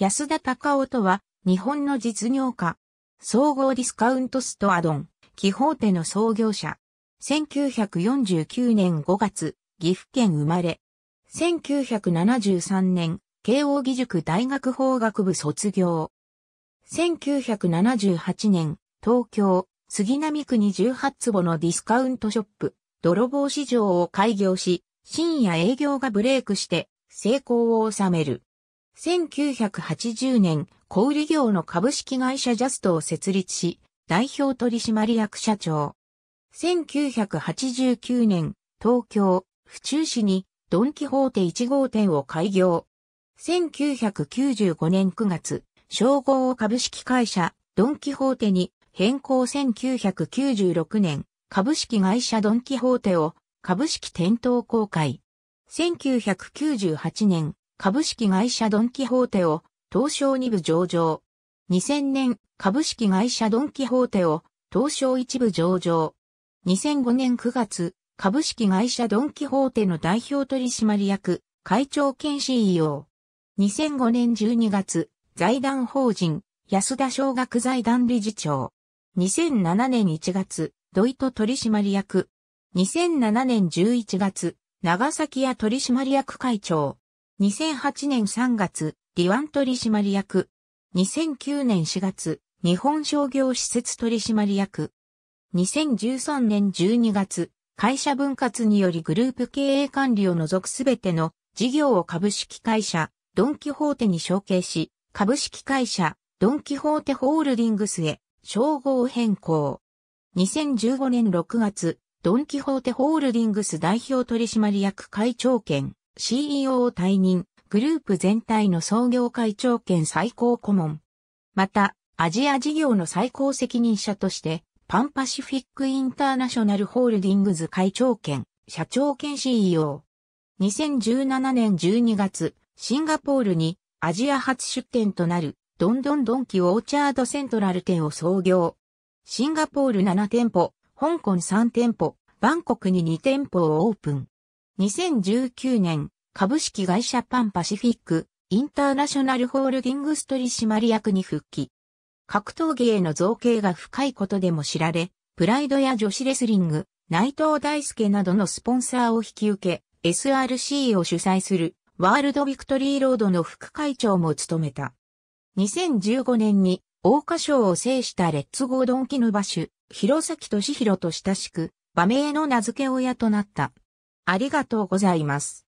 安田隆夫とは、日本の実業家。総合ディスカウントストアドン、基本手の創業者。1949年5月、岐阜県生まれ。1973年、慶応義塾大学法学部卒業。1978年、東京、杉並区に18坪のディスカウントショップ、泥棒市場を開業し、深夜営業がブレイクして、成功を収める。1980年、小売業の株式会社ジャストを設立し、代表取締役社長。1989年、東京、府中市にドンキホーテ1号店を開業。1995年9月、称号を株式会社ドンキホーテに変更1996年、株式会社ドンキホーテを株式店頭公開。1998年、株式会社ドンキホーテを東証2部上場。2000年、株式会社ドンキホーテを東証1部上場。2005年9月、株式会社ドンキホーテの代表取締役、会長兼 CEO。2005年12月、財団法人、安田小学財団理事長。2007年1月、ドイト取締役。2007年11月、長崎屋取締役会長。2008年3月、リワン取締役。2009年4月、日本商業施設取締役。2013年12月、会社分割によりグループ経営管理を除くすべての事業を株式会社、ドンキホーテに承継し、株式会社、ドンキホーテホールディングスへ、称号変更。2015年6月、ドンキホーテホールディングス代表取締役会長兼、CEO を退任、グループ全体の創業会長兼最高顧問。また、アジア事業の最高責任者として、パンパシフィックインターナショナルホールディングズ会長兼、社長兼 CEO。2017年12月、シンガポールにアジア初出店となるドンドンドンキオーチャードセントラル店を創業。シンガポール7店舗、香港3店舗、バンコクに2店舗をオープン。2019年、株式会社パンパシフィック、インターナショナルホールディングス取締役に復帰。格闘技への造形が深いことでも知られ、プライドや女子レスリング、内藤大輔などのスポンサーを引き受け、SRC を主催するワールドビクトリーロードの副会長も務めた。2015年に大花賞を制したレッツゴードンキヌバシュ、広崎俊弘と親しく、馬名の名付け親となった。ありがとうございます。